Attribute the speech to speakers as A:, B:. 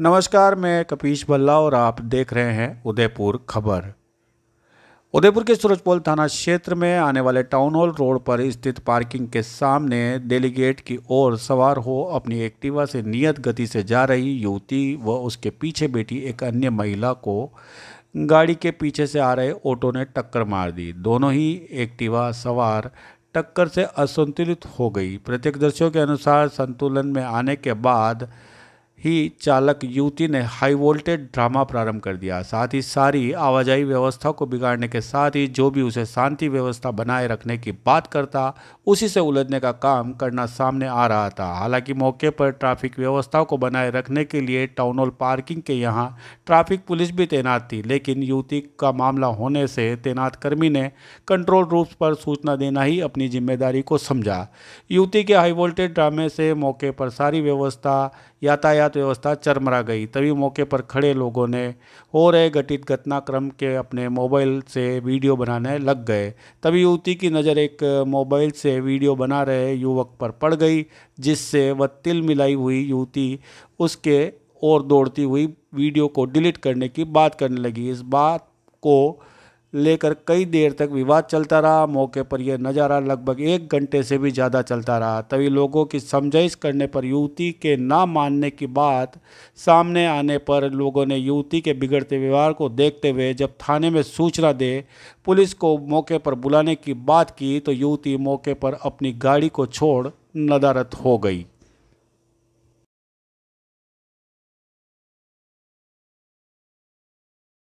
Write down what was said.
A: नमस्कार मैं कपीश भल्ला और आप देख रहे हैं उदयपुर खबर उदयपुर के सूरजपोल थाना क्षेत्र में आने वाले टाउन हॉल रोड पर स्थित पार्किंग के सामने डेलीगेट की ओर सवार हो अपनी एक्टिवा से नियत गति से जा रही युवती व उसके पीछे बैठी एक अन्य महिला को गाड़ी के पीछे से आ रहे ऑटो ने टक्कर मार दी दोनों ही एक्टिवा सवार टक्कर से असंतुलित हो गई प्रत्यक्षदर्शियों के अनुसार संतुलन में आने के बाद ही चालक युवती ने हाई वोल्टेज ड्रामा प्रारंभ कर दिया साथ ही सारी आवाजाही व्यवस्था को बिगाड़ने के साथ ही जो भी उसे शांति व्यवस्था बनाए रखने की बात करता उसी से उलझने का काम करना सामने आ रहा था हालांकि मौके पर ट्रैफिक व्यवस्था को बनाए रखने के लिए टाउन हॉल पार्किंग के यहाँ ट्रैफिक पुलिस भी तैनात थी लेकिन युवती का मामला होने से तैनात कर्मी ने कंट्रोल रूप पर सूचना देना ही अपनी जिम्मेदारी को समझा युवती के हाई वोल्टेज ड्रामे से मौके पर सारी व्यवस्था यातायात यातायात व्यवस्था चरमरा गई तभी मौके पर खड़े लोगों ने हो रहे घटित घटनाक्रम के अपने मोबाइल से वीडियो बनाने लग गए तभी युवती की नज़र एक मोबाइल से वीडियो बना रहे युवक पर पड़ गई जिससे वह तिल मिलाई हुई युवती उसके और दौड़ती हुई वीडियो को डिलीट करने की बात करने लगी इस बात को लेकर कई देर तक विवाद चलता रहा मौके पर यह नज़ारा लगभग एक घंटे से भी ज़्यादा चलता रहा तभी लोगों की समझाइश करने पर युवती के ना मानने की बात सामने आने पर लोगों ने युवती के बिगड़ते व्यवहार को देखते हुए जब थाने में सूचना दे पुलिस को मौके पर बुलाने की बात की तो युवती मौके पर अपनी गाड़ी को छोड़ नदारत हो गई